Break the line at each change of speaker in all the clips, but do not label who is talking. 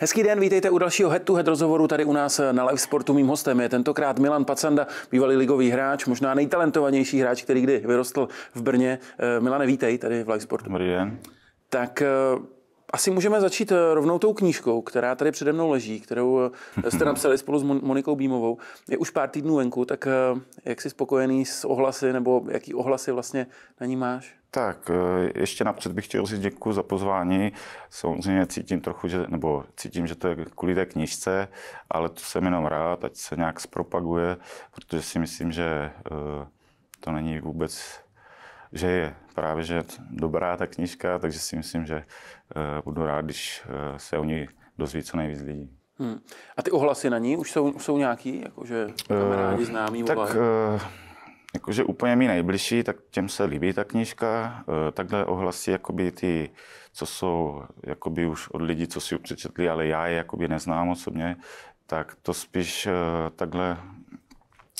Hezký den, vítejte u dalšího head to head rozhovoru tady u nás na Live Sportu. Mým hostem je tentokrát Milan Pacanda, bývalý ligový hráč, možná nejtalentovanější hráč, který kdy vyrostl v Brně. Eh, Milane, vítej tady v Live Sportu. Dobrý den. Tak eh, asi můžeme začít eh, rovnou tou knížkou, která tady přede mnou leží, kterou jste napsali spolu s Monikou Bímovou. Je už pár týdnů venku, tak jak jsi spokojený s ohlasy, nebo jaký ohlasy vlastně na ní máš?
Tak, eh, ještě napřed bych chtěl říct děkuji za pozvání. Samozřejmě cítím trochu, že, nebo cítím, že to je kvůli té knižce, ale to jsem jenom rád, ať se nějak zpropaguje, protože si myslím, že eh, to není vůbec, že je právě že dobrá ta knižka, takže si myslím, že eh, budu rád, když se o ní dozví co nejvíc lidí.
Hmm. A ty ohlasy na ní už jsou, jsou nějaký, jakože kamarádi, uh, Tak,
uh jakože úplně mi nejbližší, tak těm se líbí ta knížka. E, takhle ohlasy jakoby ty, co jsou jakoby už od lidí, co si ji přečetli, ale já je jakoby neznám osobně, tak to spíš e, takhle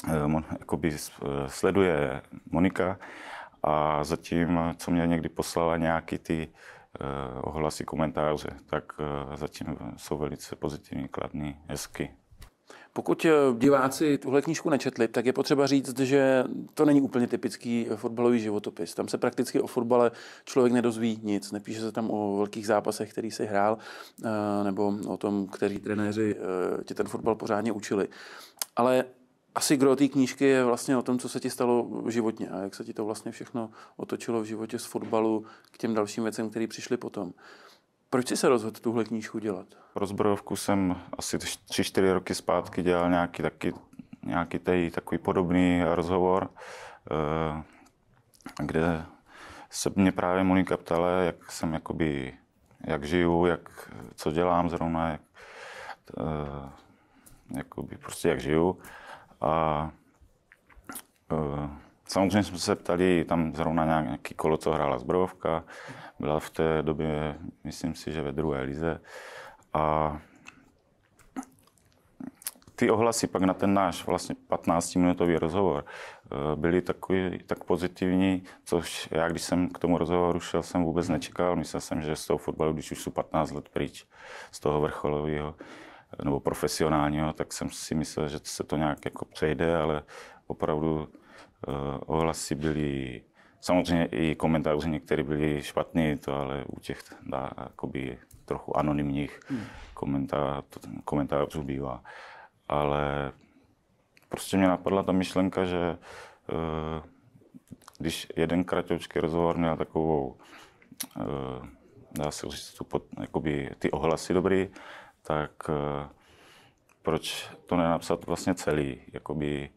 e, jakoby sleduje Monika a zatím, co mě někdy poslala nějaký ty ohlasy, komentáře, tak zatím jsou velice pozitivní, kladný, hezky.
Pokud eh, diváci tuhle knížku nečetli, tak je potřeba říct, že to není úplně typický fotbalový životopis. Tam se prakticky o fotbale člověk nedozví nic. Nepíše se tam o velkých zápasech, který si hrál, eh, nebo o tom, kteří trenéři eh, tě ten fotbal pořádně učili. Ale asi gro té knížky je vlastně o tom, co se ti stalo životně a jak se ti to vlastně všechno otočilo v životě z fotbalu k těm dalším věcem, které přišly potom. Proč jsi se rozhodl tuhle knížku dělat?
zbrojovku jsem asi 3-4 roky zpátky dělal nějaký, taky, nějaký tý, takový podobný rozhovor, eh, kde se mě právě Monika ptala, jak jsem jakoby, jak žiju, jak, co dělám zrovna, jak, eh, jakoby, prostě jak žiju. A eh, Samozřejmě jsme se ptali, tam zrovna nějaký kolo, co hrála Zbrojovka, byla v té době, myslím si, že ve druhé lize. A ty ohlasy pak na ten náš vlastně 15-minutový rozhovor eh, byly takový, tak pozitivní, což já, když jsem k tomu rozhovoru šel, jsem vůbec nečekal. Myslel jsem, že z toho fotbalu, když už jsou 15 let pryč, z toho vrcholového eh, nebo profesionálního, tak jsem si myslel, že se to nějak jako přejde, ale opravdu Eh, ohlasy byly, samozřejmě i komentáře některé byly špatné, to ale u těch dá, akoby, trochu anonymních hmm. komentářů, bývá. Ale prostě mě napadla ta myšlenka, že eh, když jeden kratěvčký rozhovor měl takovou, eh, dá se říct, tu pod, jakoby ty ohlasy dobrý, tak proč to nenapsat vlastně celý, jakoby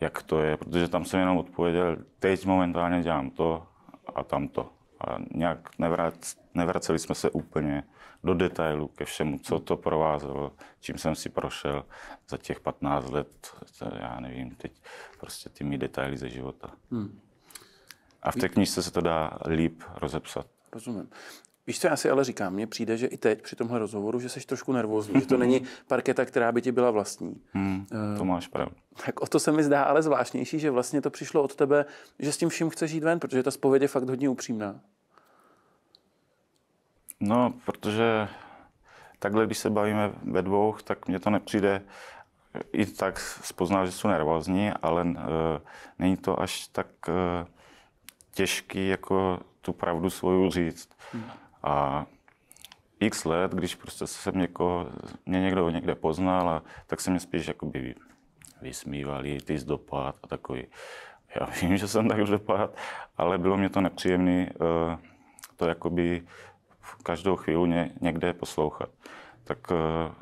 jak to je, protože tam jsem jenom odpověděl, teď momentálně dělám to a tamto. A nějak nevrát, nevraceli jsme se úplně do detailu ke všemu, co to provázelo, čím jsem si prošel za těch 15 let, já nevím, teď prostě těmi detaily ze života. Hmm. A v té knižce se to dá líp rozepsat.
Rozumím. Víš, co já si ale říkám, mně přijde, že i teď při tomhle rozhovoru, že jsi trošku nervózní, že to není parketa, která by ti byla vlastní.
Hmm, eh, to máš pravdu.
Tak o to se mi zdá ale zvláštnější, že vlastně to přišlo od tebe, že s tím vším chceš jít ven, protože ta zpověď je fakt hodně upřímná.
No, protože takhle, když se bavíme ve dvou, tak mně to nepřijde i tak spoznal, že jsou nervózní, ale uh, není to až tak uh, těžký, jako tu pravdu svoju říct. Hmm. A x let, když prostě jsem někoho, mě někdo někde poznal, a tak se mě spíš jakoby vysmívali, ty z dopad a takový. Já vím, že jsem tak dopad, ale bylo mě to nepříjemné eh, to jakoby každou chvíli někde poslouchat. Tak eh,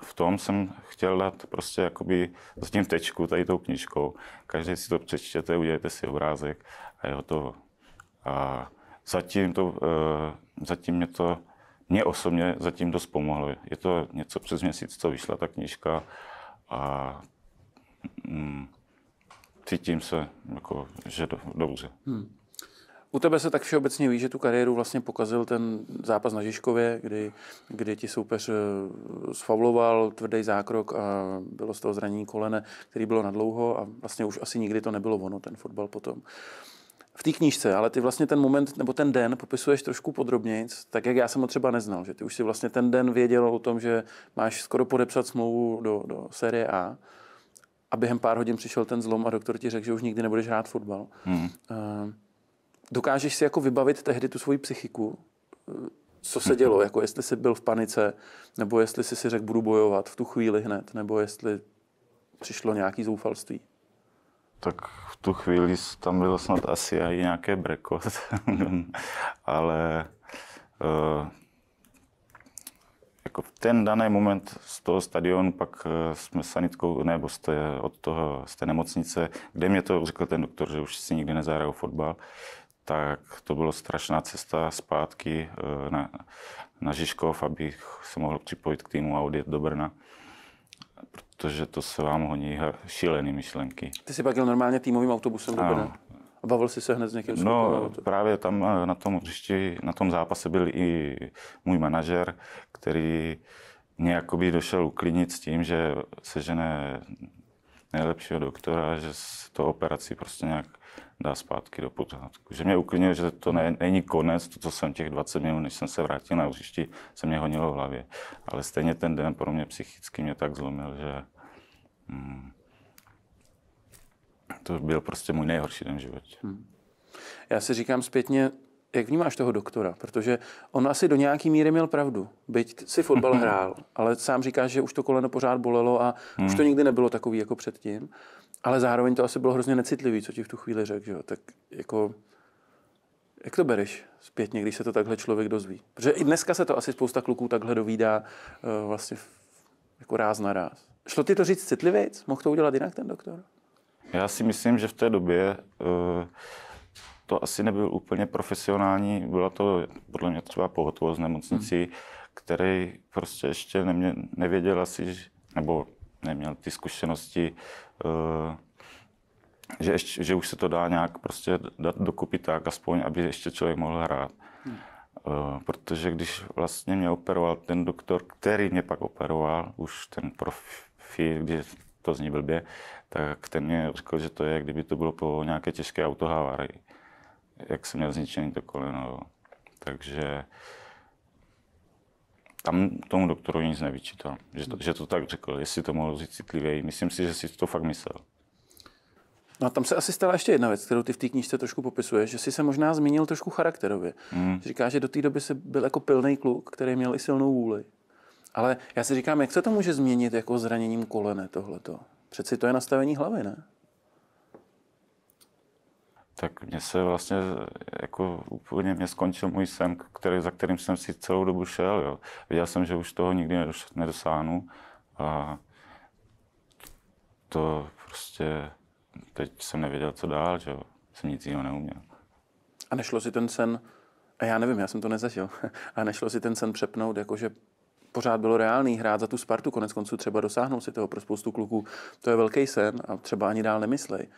v tom jsem chtěl dát prostě jakoby tím tečku tady tou knižkou. Každý si to přečtěte, udělejte si obrázek a je hotovo. A zatím to eh, zatím mě to, mě osobně zatím dost pomohlo. Je to něco přes měsíc, co vyšla ta knížka a mm, cítím se, jako, že do, dobře. Hmm.
U tebe se tak všeobecně ví, že tu kariéru vlastně pokazil ten zápas na Žižkově, kdy, kdy ti soupeř eh, sfauloval tvrdý zákrok a bylo z toho zranění kolene, který bylo nadlouho a vlastně už asi nikdy to nebylo ono, ten fotbal potom v té knížce, ale ty vlastně ten moment nebo ten den popisuješ trošku podrobněji, tak jak já jsem ho třeba neznal, že ty už si vlastně ten den věděl o tom, že máš skoro podepsat smlouvu do, do série A a během pár hodin přišel ten zlom a doktor ti řekl, že už nikdy nebudeš hrát fotbal. Hmm. Eh, dokážeš si jako vybavit tehdy tu svoji psychiku, eh, co se dělo, jako jestli jsi byl v panice, nebo jestli jsi si řekl, budu bojovat v tu chvíli hned, nebo jestli přišlo nějaký zoufalství
tak v tu chvíli tam bylo snad asi i nějaké breko, ale uh, jako v ten daný moment z toho stadionu pak eh, jsme s sanitkou, nebo z té, od toho, z té nemocnice, kde mě to řekl ten doktor, že už si nikdy nezahraju fotbal, tak to bylo strašná cesta zpátky eh, na, na Žižkov, abych se mohl připojit k týmu a odjet do Brna protože to se vám honí šílené myšlenky.
Ty jsi pak jel normálně týmovým autobusem do Brna? A bavil jsi se hned s někým? No,
právě tam eh, na tom hřišti, na tom zápase byl i můj manažer, který mě jakoby došel uklidnit s tím, že sežene nejlepšího doktora, že se to operací prostě nějak dá zpátky do pořádku. Že mě uklidnil, že to ne, není konec, to, co jsem těch 20 minut, než jsem se vrátil na hřišti, se mě honilo v hlavě. Ale stejně ten den pro mě psychicky mě tak zlomil, že hmm, to byl prostě můj nejhorší den v životě. Hmm. Já si říkám zpětně, jak vnímáš toho doktora?
Protože on asi do nějaký míry měl pravdu. Byť si fotbal hrál, ale sám říkáš, že už to koleno pořád bolelo a hmm. už to hmm. nikdy nebylo takový jako předtím. Ale zároveň to asi bylo hrozně necitlivý, co ti v tu chvíli řekl. Že? Tak jako, jak to bereš zpětně, když se to takhle člověk dozví? Protože i dneska se to asi spousta kluků takhle dovídá eh, vlastně jako ráz na ráz. Šlo ti to říct citlivěc? Mohl to udělat jinak ten doktor?
Já si myslím, že v té době uh to asi nebyl úplně profesionální, byla to podle mě třeba pohotovost nemocnici, hmm. který prostě ještě nemě, nevěděl asi, nebo neměl ty zkušenosti, eh, že, ještě, že už se to dá nějak prostě dát dokupit tak, aspoň, aby ještě člověk mohl hrát. Hmm. Eh, protože když vlastně mě operoval ten doktor, který mě pak operoval, už ten profi, když to zní blbě, tak ten mě řekl, že to je, kdyby to bylo po nějaké těžké autohavárii jak jsem měl zničený to koleno. Takže tam tomu doktorovi nic nevyčítal, že to, že to tak řekl, jestli to mohl říct citlivěji. Myslím si, že si to fakt myslel.
No a tam se asi stala ještě jedna věc, kterou ty v té knížce trošku popisuješ, že jsi se možná změnil trošku charakterově. Mm. Říkáš, že do té doby se byl jako pilný kluk, který měl i silnou vůli. Ale já si říkám, jak se to může změnit jako zraněním kolene tohleto? Přeci to je nastavení hlavy, ne?
tak mě se vlastně jako úplně mě skončil můj sen, který, za kterým jsem si celou dobu šel. Jo. Věděl jsem, že už toho nikdy nedosáhnu a to prostě teď jsem nevěděl, co dál, že jsem nic jiného neuměl. A nešlo si ten sen, a já nevím, já jsem
to nezažil, a nešlo si ten sen přepnout, jakože pořád bylo reálný hrát za tu Spartu, konec konců třeba dosáhnout si toho pro spoustu kluků, to je velký sen a třeba ani dál nemyslej.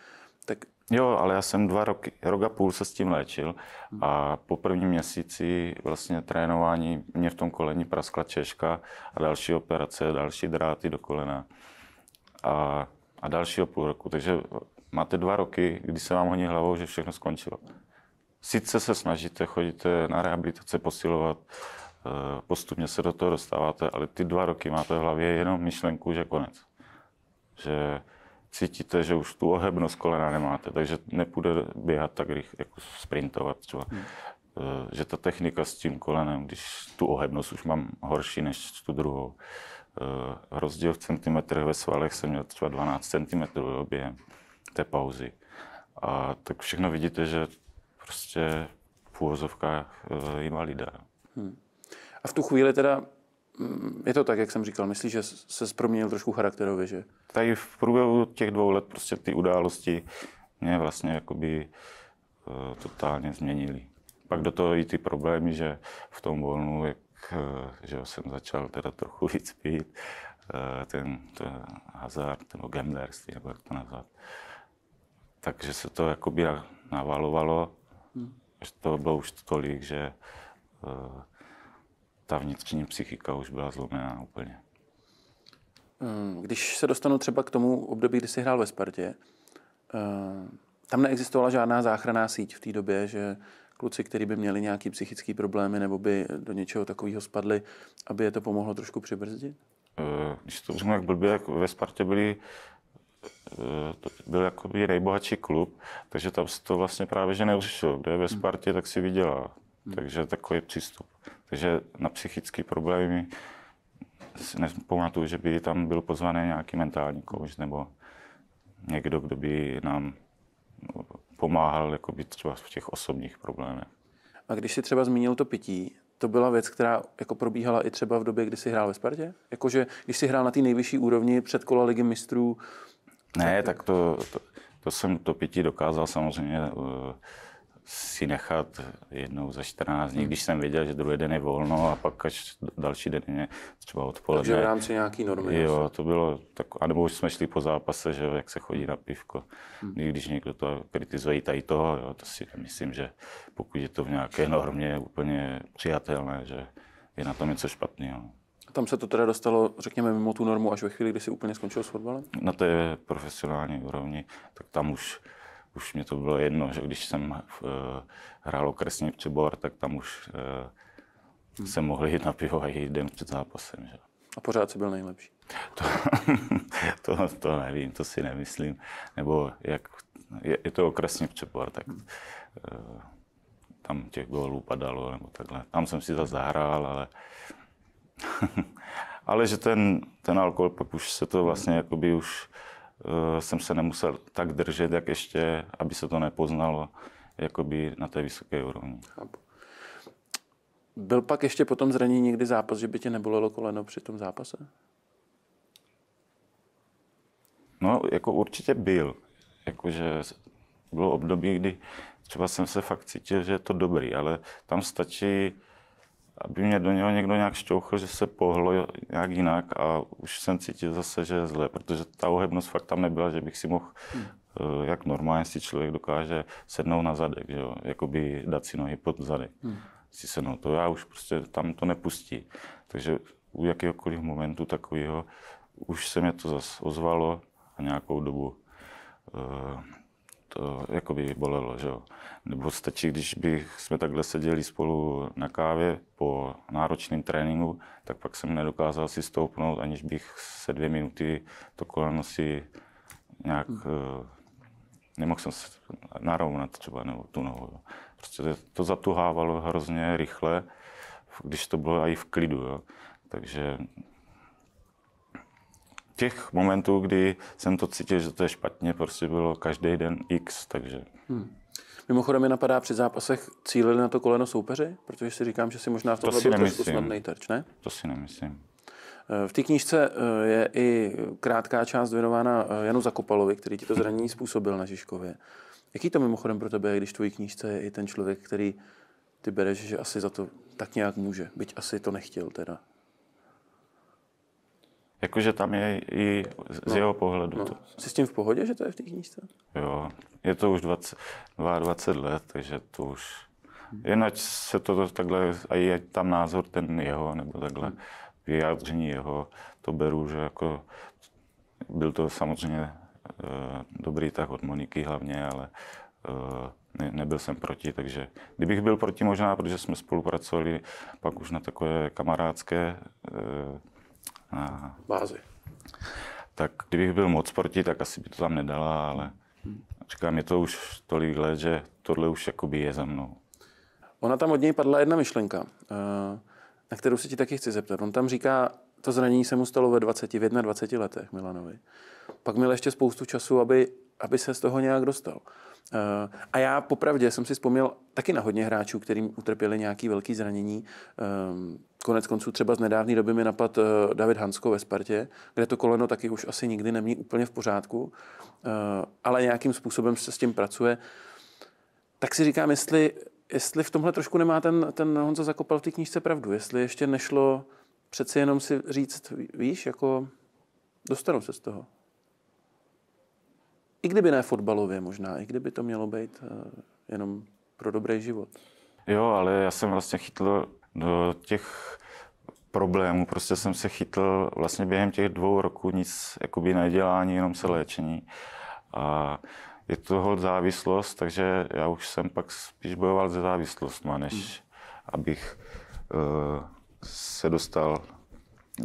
Tak Jo, ale já jsem dva roky, rok a půl se s tím léčil a po prvním měsíci vlastně trénování mě v tom koleni praskla češka a další operace, další dráty do kolena a, a dalšího půl roku. Takže máte dva roky, kdy se vám honí hlavou, že všechno skončilo. Sice se snažíte, chodíte na rehabilitace, posilovat, eh, postupně se do toho dostáváte, ale ty dva roky máte v hlavě jenom myšlenku, že konec. Že cítíte, že už tu ohebnost kolena nemáte, takže nepůjde běhat tak rychle, jako sprintovat třeba. Hmm. Eh, že ta technika s tím kolenem, když tu ohebnost už mám horší než tu druhou. Eh, rozdíl v centimetrech ve svalech jsem měl třeba 12 cm během té pauzy. A tak všechno vidíte, že prostě v úvozovkách eh, invalida. Hmm.
A v tu chvíli teda je to tak, jak jsem říkal, myslíš,
že se
proměnil trošku charakterově, že?
Tady v průběhu těch dvou let prostě ty události mě vlastně jakoby eh, totálně změnily. Pak do toho i ty problémy, že v tom volnu, jak, eh, že jsem začal teda trochu víc pít, eh, ten, ten hazard, nebo gamblerství, nebo jak to nazvat. Takže se to jakoby navalovalo, hmm. že to bylo už tolik, že uh, ta vnitřní psychika už byla zlomená úplně.
Hm, když se dostanu třeba k tomu období, kdy jsi hrál ve Spartě, eh, tam neexistovala žádná záchranná síť v té době, že kluci, kteří by měli nějaké psychické problémy nebo by do něčeho takového spadli, aby je to pomohlo trošku přibrzdit?
Eh, když to řeknu jak blbě, jak ve Spartě byli eh, byl jakoby nejbohatší klub, takže tam se to vlastně právě že neuřešilo. Kdo je ve hm. Spartě, tak si vydělá. Hm. Takže takový přístup. Takže na psychické problémy si nepamatuju, že by tam byl pozvaný nějaký mentální kouč nebo někdo, kdo by nám pomáhal jako být třeba v těch osobních problémech. A když si třeba zmínil to pití,
to byla věc, která jako probíhala i třeba v době, kdy jsi hrál ve Spartě? Jakože když jsi hrál na té nejvyšší úrovni před kola ligy mistrů?
Ne, tak to, to, to jsem to pití dokázal samozřejmě eh, si nechat jednou za 14 dní, hmm. když jsem věděl, že druhý den je volno a pak až další den je třeba odpoledne. Takže v rámci
nějaký normy. Jo,
vlastně. to bylo tak, anebo už jsme šli po zápase, že jak se chodí na pivko. Hmm. Když někdo to kritizuje tady toho, jo, to si myslím, že pokud je to v nějaké normě je úplně přijatelné, že je na tom něco špatného. No. Tam se to teda dostalo, řekněme, mimo tu normu
až ve chvíli, kdy si úplně skončil s fotbalem?
Na té profesionální úrovni, tak tam už už mě to bylo jedno, že když jsem uh, hrál okresní přebor, tak tam už uh, se mohli jít na pivo a jít den před zápasem. Že?
A pořád si byl nejlepší?
To, to, to nevím, to si nemyslím. Nebo jak je, je to okresní přebor, tak uh, tam těch gólů padalo nebo takhle. Tam jsem si zase zahrál, ale ale že ten, ten alkohol, pak už se to vlastně jakoby už Eh, jsem se nemusel tak držet, jak ještě, aby se to nepoznalo jakoby na té vysoké úrovni. Chápu.
Byl pak ještě po tom zranění někdy zápas, že by tě nebolelo koleno při tom zápase?
No, jako určitě byl. Jakože bylo období, kdy třeba jsem se fakt cítil, že je to dobrý, ale tam stačí aby mě do něho někdo nějak šťouchl, že se pohlo nějak jinak a už jsem cítil zase, že je zle, protože ta ohebnost fakt tam nebyla, že bych si mohl, hmm. Eh, jak normálně si člověk dokáže sednout na zadek, že jo? jakoby dát si nohy pod zadek. Hmm. Si se, no to já už prostě tam to nepustí. Takže u jakéhokoliv momentu takového už se mě to zase ozvalo a nějakou dobu eh, to jako by bolelo, že jo. Nebo stačí, když bych jsme takhle seděli spolu na kávě po náročném tréninku, tak pak jsem nedokázal si stoupnout, aniž bych se dvě minuty to koleno si nějak, hmm. Eh, nemohl jsem se narovnat třeba, nebo tu nohu. Jo. Prostě to zatuhávalo hrozně rychle, když to bylo i v klidu, jo. Takže těch momentů, kdy jsem to cítil, že to je špatně, prostě bylo každý den x, takže... Hmm.
Mimochodem mi napadá, při zápasech cílili na to koleno soupeři, protože si říkám, že si možná v tomhle to byl trošku snadnej terč,
ne? To si nemyslím.
Eh, v té knížce eh, je i krátká část věnována eh, Janu Zakopalovi, který ti to zranění způsobil na Žižkově. Jaký to mimochodem pro tebe je, když tvojí knížce je i ten člověk, který ty bereš, že asi za to tak nějak může, byť asi to nechtěl teda? Jakože tam
je i z no. jeho pohledu. No. To.
Jsi s tím v pohodě, že to je v té knížce?
Jo, je to už 20, 22 let, takže to už... Jinak se to takhle, a je tam názor ten jeho, nebo takhle hmm. vyjádření jeho, to beru, že jako byl to samozřejmě e, dobrý tak od Moniky hlavně, ale e, ne, nebyl jsem proti, takže kdybych byl proti možná, protože jsme spolupracovali pak už na takové kamarádské e, bázi. Tak kdybych byl moc proti, tak asi by to tam nedala, ale říkám, je to už tolik let, že tohle už jakoby je za mnou.
Ona tam od něj padla jedna myšlenka, eh, na kterou se ti taky chci zeptat. On tam říká, to zranění se mu stalo ve 20, v 21 letech Milanovi. Pak měl ještě spoustu času, aby aby se z toho nějak dostal. Eh, a já popravdě jsem si vzpomněl taky na hodně hráčů, kterým utrpěli nějaké velké zranění. Ehm, konec konců třeba z nedávné doby mi napad eh, David Hansko ve Spartě, kde to koleno taky už asi nikdy nemí úplně v pořádku, eh, ale nějakým způsobem se s tím pracuje. Tak si říkám, jestli, jestli v tomhle trošku nemá ten, ten Honza Zakopal v té knížce pravdu, jestli ještě nešlo přeci jenom si říct, víš, jako dostanu se z toho. I kdyby ne fotbalově možná, i kdyby to mělo být eh, jenom pro dobrý život.
Jo, ale já jsem vlastně chytl do těch problémů, prostě jsem se chytl vlastně během těch dvou roků nic jakoby nedělání, jenom se léčení. A je to hold závislost, takže já už jsem pak spíš bojoval se závislostma, než hmm. abych uh, se dostal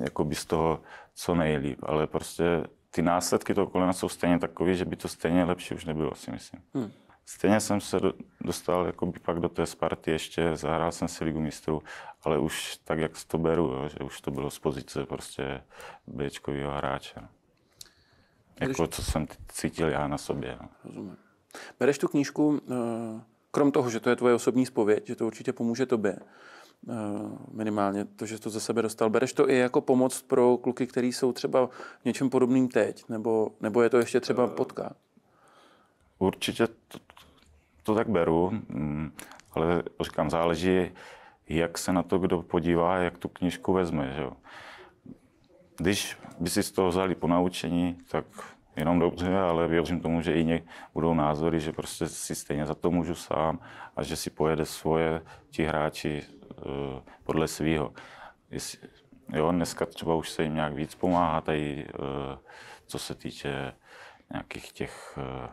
jakoby z toho co nejlíp, ale prostě ty následky toho kolena jsou stejně takové, že by to stejně lepší už nebylo, si myslím. Hmm. Stejně jsem se dostal jakoby pak do té Sparty ještě, zahrál jsem si ligu mistrů, ale už tak, jak to beru, jo, že už to bylo z pozice prostě Bčkového hráče. No. Bereš... Jako co jsem cítil já na sobě. Jo. No. Rozumím.
Bereš tu knížku, eh, krom toho, že to je tvoje osobní spověď, že to určitě pomůže tobě, Eh, minimálně to, že to ze sebe dostal. Bereš to i jako pomoc pro kluky, kteří jsou třeba v něčem podobným teď, nebo, nebo je to ještě třeba eh, potká?
Určitě to, to tak beru, mm, ale říkám, záleží, jak se na to kdo podívá, jak tu knižku vezme. Že Když by si z toho vzali po naučení, tak jenom dobře, ale věřím tomu, že i něk budou názory, že prostě si stejně za to můžu sám a že si pojede svoje ti hráči Eh, podle svého. Jo, dneska třeba už se jim nějak víc pomáhá tady, eh, co se týče nějakých těch eh,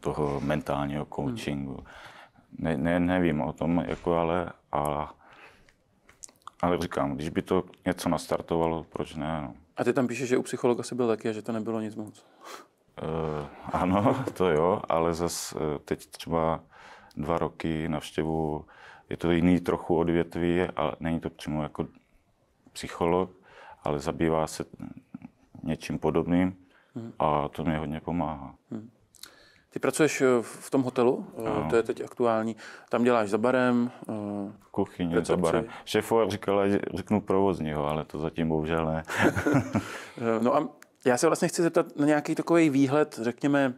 toho mentálního coachingu. Ne, ne, nevím o tom, jako ale, ale, ale říkám, když by to něco nastartovalo, proč ne? No.
A ty tam píšeš, že u psychologa se byl taky a že to nebylo nic moc.
Uh, ano, to jo, ale zase teď třeba dva roky navštěvu. Je to jiný trochu odvětví, ale není to přímo jako psycholog, ale zabývá se něčím podobným hmm. a to mě hodně pomáhá. Hmm.
Ty pracuješ eh, v tom hotelu, eh, ano. to je teď aktuální. Tam děláš za barem?
Eh, v kuchyni za barem. Šéfova říkal, že řeknu provozního, ale to zatím bohužel ne. no a já se vlastně chci zeptat na nějaký takový výhled,
řekněme,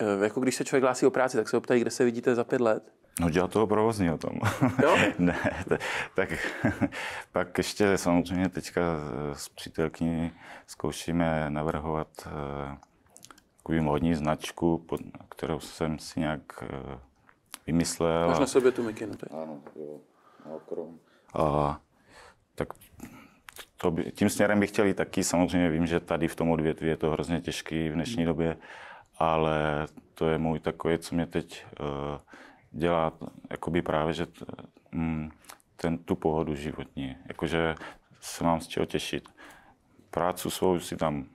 Eh, jako když se člověk hlásí o práci, tak se ho ptají, kde se vidíte za pět let?
No dělat toho provozního tom. Jo? ne, t- tak pak ještě samozřejmě teďka s přítelkyní zkoušíme navrhovat eh, takovou modní značku, pod, kterou jsem si nějak eh, vymyslel. Máš na sobě
tu mikinu teď? Ano, jo,
A, tak to by, tím směrem bych chtěl taky. Samozřejmě vím, že tady v tom odvětví je to hrozně těžký v dnešní hmm. době ale to je můj takový, co mě teď eh, dělá, jakoby právě, že mm, ten, tu pohodu životní, jakože se mám z čeho těšit. Prácu svou si tam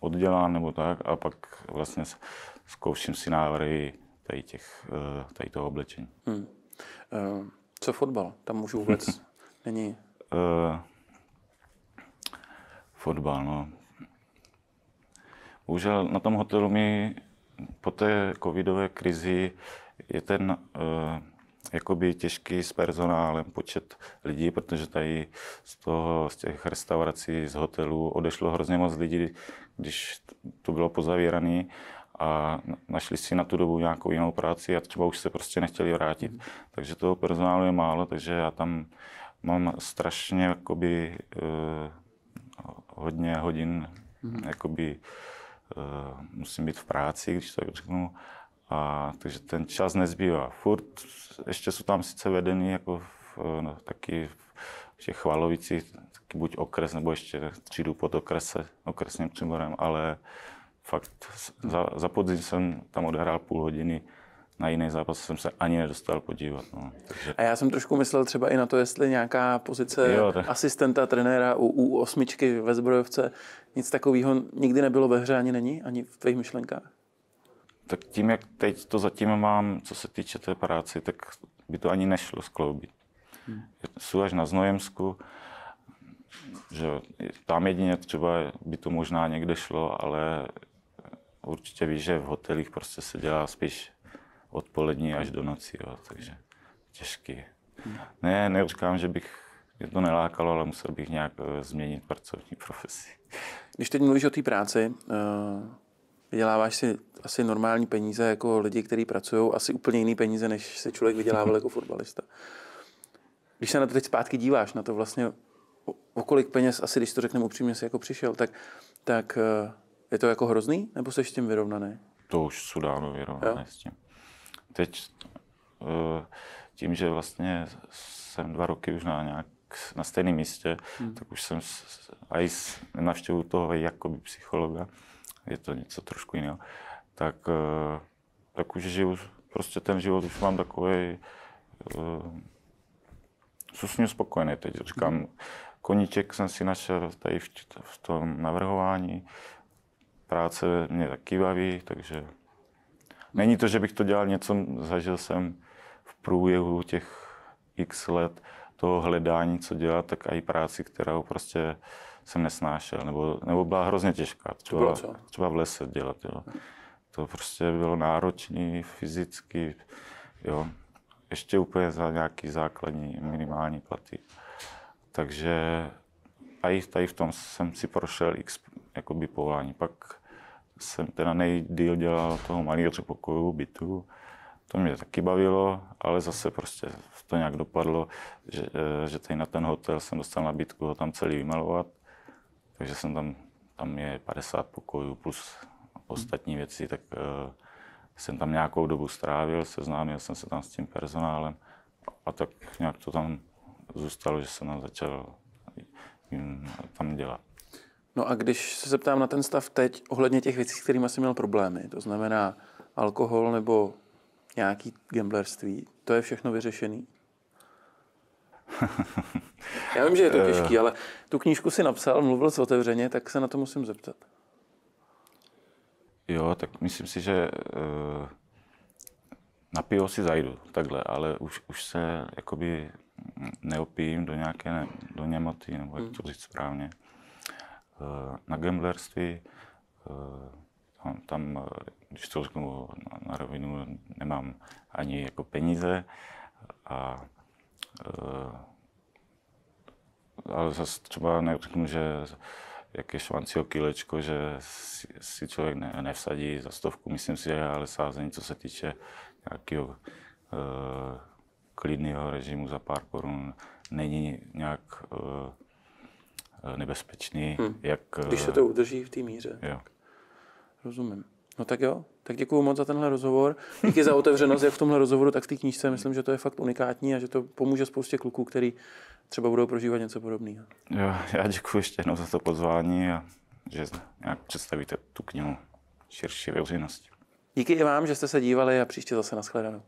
oddělám nebo tak a pak vlastně zkouším si návrhy tady, těch, eh, tady toho oblečení. Hmm.
Uh, co fotbal? Tam můžu vůbec není...
Uh, fotbal, no. Bohužel na tom hotelu mi po té covidové krizi je ten eh, jakoby těžký s personálem počet lidí, protože tady z, toho, z těch restaurací, z hotelů odešlo hrozně moc lidí, když to bylo pozavírané a našli si na tu dobu nějakou jinou práci a třeba už se prostě nechtěli vrátit. Mm. Takže toho personálu je málo, takže já tam mám strašně jakoby, eh, hodně hodin mm. jakoby, eh, Eh, musím být v práci, když tak řeknu. A, takže ten čas nezbývá. Furt ještě jsou tam sice vedení jako v, eh, no, taky v těch Chvalovici, taky buď okres, nebo ještě třídu pod okrese, okresním příborem, ale fakt za, za podzim jsem tam odehrál půl hodiny na jiný zápas jsem se ani nedostal podívat. No.
Takže... A já jsem trošku myslel třeba i na to, jestli nějaká pozice jo, tak...
asistenta, trenéra
u u osmičky ve zbrojovce, nic takového nikdy nebylo ve hře, ani není, ani v tvých
myšlenkách? Tak tím, jak teď to zatím mám, co se týče té práce, tak by to ani nešlo skloubit. Hmm. Jsou až na Znojemsku, že tam jedině třeba by to možná někde šlo, ale určitě víš, že v hotelích prostě se dělá spíš odpolední až do noci, jo, takže těžký. Hmm. Ne, neříkám, že bych mě to nelákalo, ale musel bych nějak eh, změnit pracovní profesi. Když teď mluvíš o té práci, eh, vyděláváš
si asi normální peníze jako lidi, kteří pracují, asi úplně jiný peníze, než se člověk vydělával jako fotbalista. Když se na to teď zpátky díváš, na to vlastně, o, kolik peněz, asi když to řekneme upřímně, si jako přišel, tak, tak eh, je to jako hrozný, nebo jsi s tím vyrovnaný?
To už sudáno vyrovnaný jo? s tím teď eh, tím, že vlastně jsem dva roky už na nějak na stejném místě, hmm. tak už jsem i navštěvu toho jakoby psychologa, je to něco trošku jiného, tak, eh, tak už žiju, prostě ten život už mám takový, jsem eh, s ním spokojený teď, říkám, hmm. koníček jsem si našel tady v, v tom navrhování, práce mě taky baví, takže Není to, že bych to dělal něco, zažil jsem v průběhu těch x let toho hledání, co dělat, tak i práci, kterou prostě jsem nesnášel, nebo, nebo byla hrozně těžká. Třeba, bylo co? třeba v lese dělat, jo. To prostě bylo náročné fyzicky, jo. Ještě úplně za nějaký základní minimální platy. Takže a i tady v tom jsem si prošel x jakoby povolání. Pak jsem teda nejdíl dělal toho malíře pokojů, bytu. To mě taky bavilo, ale zase prostě to nějak dopadlo, že, eh, že tady na ten hotel jsem dostal nabídku ho tam celý vymalovat. Takže jsem tam, tam je 50 pokojů plus ostatní věci, tak uh, jsem tam nějakou dobu strávil, seznámil jsem se tam s tím personálem a tak nějak to tam zůstalo, že jsem tam začal jim
tam dělat. No a když se zeptám na ten stav teď ohledně těch věcí, s kterými jsem měl problémy, to znamená alkohol nebo nějaký gamblerství, to je všechno vyřešený? Já vím, že je to eh. těžký, ale tu knížku si napsal, mluvil jsi otevřeně, tak se na to musím zeptat.
Jo, tak myslím si, že eh, na pivo si zajdu, takhle, ale už, už se jakoby neopijím do nějaké do němoty, nebo jak hmm. to říct správně. Eh, na gamblerství. Eh, tam, tam eh, když to řeknu na rovinu, nemám ani jako peníze. A, ale zase třeba neřeknu, že jak je švancího kilečko, že si, člověk ne, nevsadí za stovku, myslím si, ale sázení, co se týče nějakého uh, klidného režimu za pár korun, není nějak uh, Eh, nebezpečný. Hmm. Jak, eh, Když se to
udrží v té míře. Jo. Rozumím. No tak jo, tak děkuji moc za tenhle rozhovor. Díky za otevřenost, jak v tomhle rozhovoru, tak v té knížce. Myslím, že to je fakt unikátní a že to pomůže spoustě kluků, který třeba budou prožívat něco podobného.
Jo, já děkuji ještě jednou za to pozvání a že nějak představíte tu knihu širší veřejnosti.
Díky i vám, že jste se dívali a příště zase nashledanou.